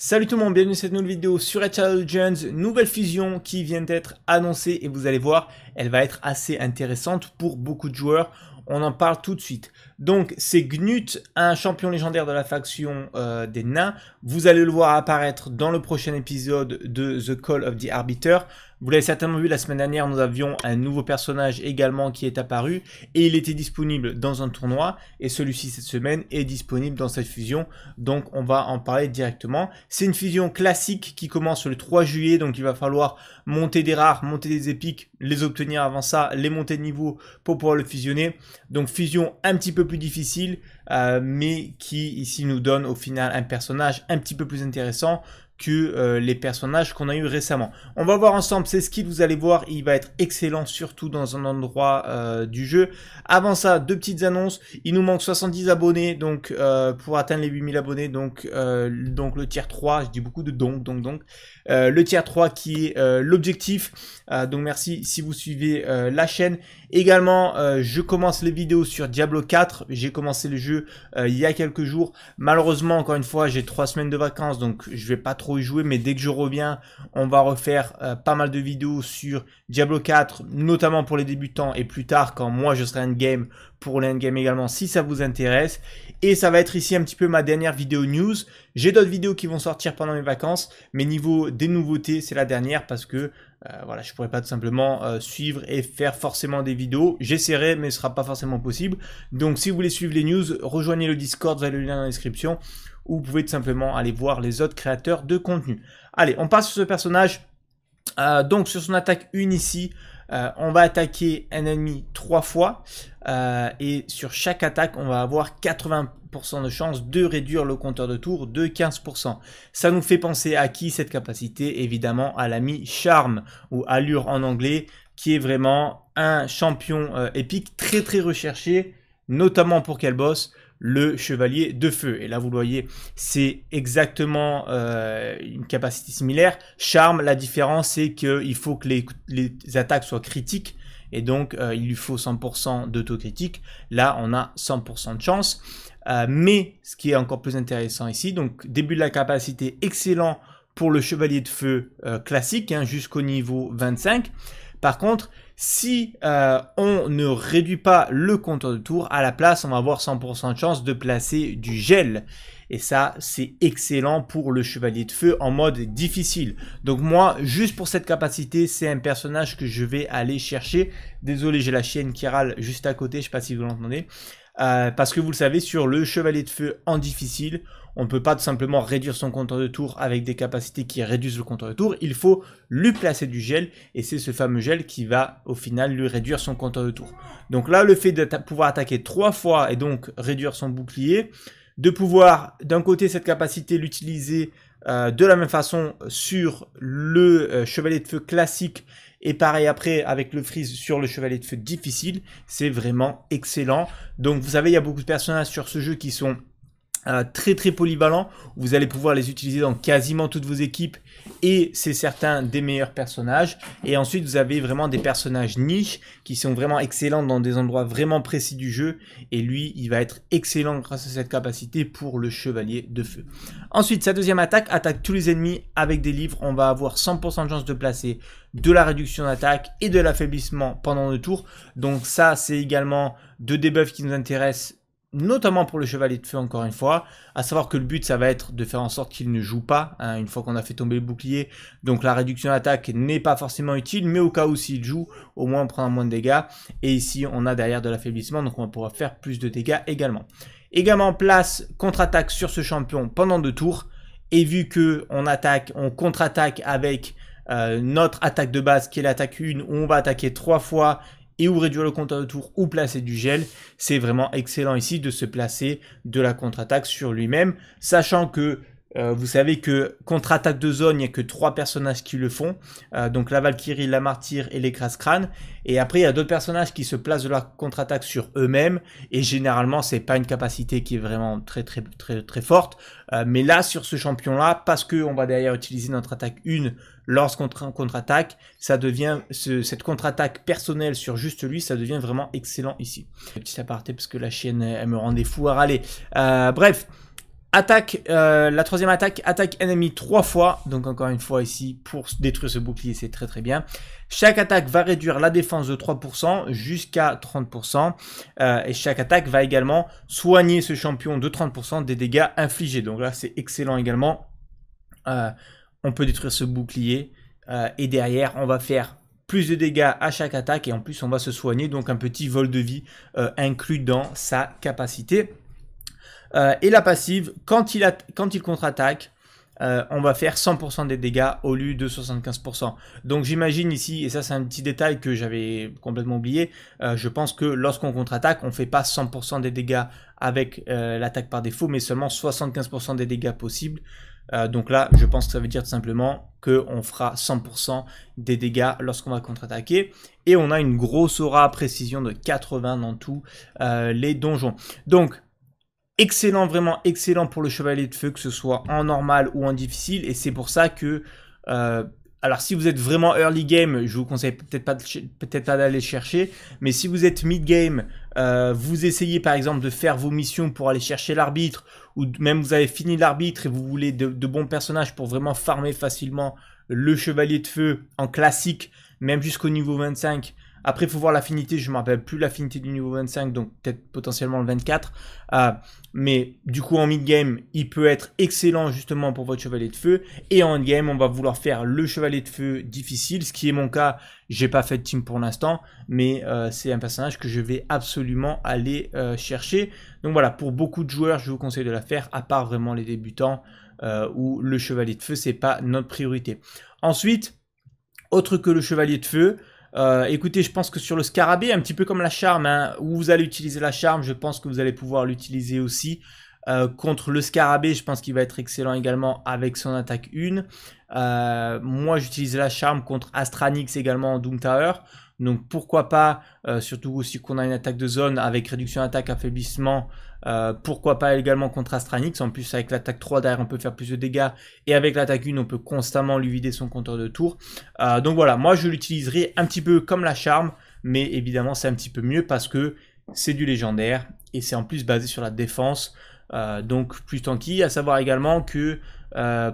Salut tout le monde, bienvenue dans cette nouvelle vidéo sur Eternal Legends, nouvelle fusion qui vient d'être annoncée et vous allez voir, elle va être assez intéressante pour beaucoup de joueurs. On en parle tout de suite. Donc c'est Gnut, un champion légendaire de la faction euh, des nains. Vous allez le voir apparaître dans le prochain épisode de The Call of the Arbiter. Vous l'avez certainement vu la semaine dernière, nous avions un nouveau personnage également qui est apparu et il était disponible dans un tournoi et celui-ci cette semaine est disponible dans cette fusion. Donc on va en parler directement. C'est une fusion classique qui commence le 3 juillet, donc il va falloir monter des rares, monter des épiques, les obtenir avant ça, les monter de niveau pour pouvoir le fusionner. Donc fusion un petit peu plus difficile, euh, mais qui ici nous donne au final un personnage un petit peu plus intéressant que euh, les personnages qu'on a eu récemment. On va voir ensemble c'est ce skills, vous allez voir, il va être excellent, surtout dans un endroit euh, du jeu. Avant ça, deux petites annonces, il nous manque 70 abonnés donc euh, pour atteindre les 8000 abonnés, donc, donc le tiers 3, je dis beaucoup de donc, donc, donc, le tiers 3 qui est l'objectif, donc merci si vous suivez la chaîne. Également, je commence les vidéos sur Diablo 4, j'ai commencé le jeu il y a quelques jours, malheureusement, encore une fois, j'ai trois semaines de vacances, donc je vais pas trop jouer, mais dès que je reviens, on va refaire euh, pas mal de vidéos sur Diablo 4, notamment pour les débutants, et plus tard, quand moi je serai endgame, pour game également, si ça vous intéresse. Et ça va être ici un petit peu ma dernière vidéo news. J'ai d'autres vidéos qui vont sortir pendant mes vacances, mais niveau des nouveautés, c'est la dernière parce que euh, voilà, je pourrais pas tout simplement euh, suivre et faire forcément des vidéos. J'essaierai, mais ce sera pas forcément possible. Donc, si vous voulez suivre les news, rejoignez le Discord vous avez le lien dans la description, ou vous pouvez tout simplement aller voir les autres créateurs de contenu. Allez, on passe sur ce personnage. Euh, donc, sur son attaque une ici, euh, on va attaquer un ennemi trois fois euh, et sur chaque attaque, on va avoir 80% de chance de réduire le compteur de tour de 15%. Ça nous fait penser à qui cette capacité Évidemment à l'ami Charme ou Allure en anglais qui est vraiment un champion euh, épique très très recherché, notamment pour quel boss le chevalier de feu. Et là, vous voyez, c'est exactement euh, une capacité similaire. Charme, la différence, c'est qu'il faut que les, attaques soient critiques. Et donc, euh, il lui faut 100% critique, Là, on a 100% de chance. Euh, mais ce qui est encore plus intéressant ici, donc début de la capacité, excellent pour le chevalier de feu classique, hein, jusqu'au niveau 25. Par contre, si euh, on ne réduit pas le compteur de tour, à la place, on va avoir 100% de chance de placer du gel. Et ça, c'est excellent pour le chevalier de feu en mode difficile. Donc moi, juste pour cette capacité, c'est un personnage que je vais aller chercher. Désolé, j'ai la chienne qui râle juste à côté, je sais pas si vous l'entendez. Euh, parce que vous le savez, sur le chevalier de feu en difficile, on ne peut pas tout simplement réduire son compteur de tour avec des capacités qui réduisent le compteur de tour. Il faut lui placer du gel et c'est ce fameux gel qui va au final lui réduire son compteur de tour. Donc là, le fait de pouvoir attaquer trois fois et donc réduire son bouclier, de pouvoir d'un côté cette capacité l'utiliser euh, de la même façon sur le euh, chevalier de feu classique et pareil après avec le freeze sur le chevalet de feu difficile, c'est vraiment excellent. Donc vous savez, il y a beaucoup de personnages sur ce jeu qui sont euh, très très polyvalent. Vous allez pouvoir les utiliser dans quasiment toutes vos équipes et c'est certain des meilleurs personnages. Et ensuite vous avez vraiment des personnages niches qui sont vraiment excellents dans des endroits vraiment précis du jeu. Et lui il va être excellent grâce à cette capacité pour le chevalier de feu. Ensuite sa deuxième attaque attaque tous les ennemis avec des livres. On va avoir 100% de chance de placer de la réduction d'attaque et de l'affaiblissement pendant le tour. Donc ça c'est également deux debuffs qui nous intéressent notamment pour le chevalier de feu encore une fois, à savoir que le but ça va être de faire en sorte qu'il ne joue pas hein, une fois qu'on a fait tomber le bouclier, donc la réduction d'attaque n'est pas forcément utile, mais au cas où s'il joue, au moins on prend moins de dégâts, et ici on a derrière de l'affaiblissement, donc on va pouvoir faire plus de dégâts également. Également place contre-attaque sur ce champion pendant deux tours, et vu que on attaque, on contre-attaque avec euh, notre attaque de base qui est l'attaque 1, on va attaquer trois fois et ou réduire le compte de tour ou placer du gel. C'est vraiment excellent ici de se placer de la contre-attaque sur lui-même, sachant que euh, vous savez que contre-attaque de zone, il n'y a que trois personnages qui le font. Euh, donc la Valkyrie, la Martyr et les Et après, il y a d'autres personnages qui se placent de la contre-attaque sur eux-mêmes. Et généralement, c'est pas une capacité qui est vraiment très très très très forte. Euh, mais là, sur ce champion-là, parce que on va derrière utiliser notre attaque 1 lorsqu'on contre-attaque, ça devient cette contre-attaque personnelle sur juste lui, ça devient vraiment excellent ici. Petit aparté parce que la chienne, elle me rendait fou à râler. bref. Attaque, euh, la troisième attaque, attaque ennemi trois fois. Donc encore une fois ici, pour détruire ce bouclier, c'est très très bien. Chaque attaque va réduire la défense de 3% jusqu'à 30%. Euh, et chaque attaque va également soigner ce champion de 30% des dégâts infligés. Donc là, c'est excellent également. Euh, on peut détruire ce bouclier. et derrière, on va faire plus de dégâts à chaque attaque. Et en plus, on va se soigner. Donc un petit vol de vie inclus dans sa capacité. Euh, et la passive, quand il, quand il contre-attaque, euh, on va faire 100% des dégâts au lieu de 75%. Donc j'imagine ici, et ça c'est un petit détail que j'avais complètement oublié, euh, je pense que lorsqu'on contre-attaque, on ne fait pas 100% des dégâts avec l'attaque par défaut, mais seulement 75% des dégâts possibles. donc là, je pense que ça veut dire tout simplement qu'on fera 100% des dégâts lorsqu'on va contre-attaquer. Et on a une grosse aura à précision de 80 dans tous les donjons. Donc, excellent, vraiment excellent pour le chevalier de feu, que ce soit en normal ou en difficile. Et c'est pour ça que... Euh, alors si vous êtes vraiment early game, je vous conseille peut-être pas, peut-être d'aller chercher, mais si vous êtes mid game, euh, vous essayez par exemple de faire vos missions pour aller chercher l'arbitre, ou même vous avez fini l'arbitre et vous voulez de, bons personnages pour vraiment farmer facilement le chevalier de feu en classique, même jusqu'au niveau 25, après, il faut voir l'affinité. Je ne me rappelle plus l'affinité du niveau 25, donc peut-être potentiellement le 24. Ah, mais du coup, en mid-game, il peut être excellent justement pour votre chevalier de feu. Et en game on va vouloir faire le chevalier de feu difficile, ce qui est mon cas. J'ai pas fait de team pour l'instant, mais euh, c'est un personnage que je vais absolument aller euh, chercher. Donc voilà, pour beaucoup de joueurs, je vous conseille de la faire, à part vraiment les débutants euh, où le chevalier de feu, c'est pas notre priorité. Ensuite, autre que le chevalier de feu, euh, écoutez, je pense que sur le scarabée, un petit peu comme la charme, hein, où vous allez utiliser la charme, je pense que vous allez pouvoir l'utiliser aussi. Euh, contre le scarabée, je pense qu'il va être excellent également avec son attaque 1. Euh, moi, j'utilise la charme contre Astranix également en Doom Tower. Donc pourquoi pas, euh, surtout si on a une attaque de zone avec réduction d'attaque, affaiblissement, euh, pourquoi pas également contre Astranix. En plus avec l'attaque 3 derrière on peut faire plus de dégâts et avec l'attaque 1 on peut constamment lui vider son compteur de tour. Euh, donc voilà, moi je l'utiliserai un petit peu comme la charme, mais évidemment c'est un petit peu mieux parce que c'est du légendaire et c'est en plus basé sur la défense. donc plus tanky, à savoir également que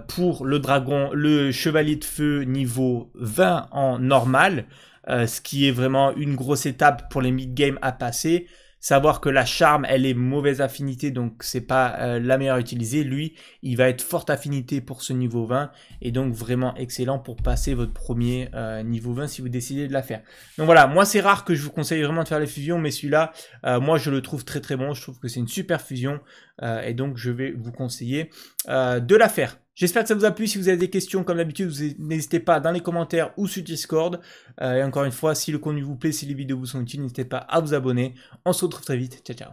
pour le dragon, le chevalier de feu niveau 20 en normal, euh, ce qui est vraiment une grosse étape pour les mid-game à passer. Savoir que la charme, elle est mauvaise affinité, donc c'est pas euh, la meilleure utiliser Lui, il va être forte affinité pour ce niveau 20 et donc vraiment excellent pour passer votre premier euh, niveau 20 si vous décidez de la faire. Donc voilà, moi c'est rare que je vous conseille vraiment de faire les fusions, mais celui-là, moi je le trouve très très bon. Je trouve que c'est une super fusion et donc je vais vous conseiller de la faire. J'espère que ça vous a plu. Si vous avez des questions, comme d'habitude, n'hésitez pas dans les commentaires ou sur Discord. Euh, et encore une fois, si le contenu vous plaît, si les vidéos vous sont utiles, n'hésitez pas à vous abonner. On se retrouve très vite. Ciao, ciao.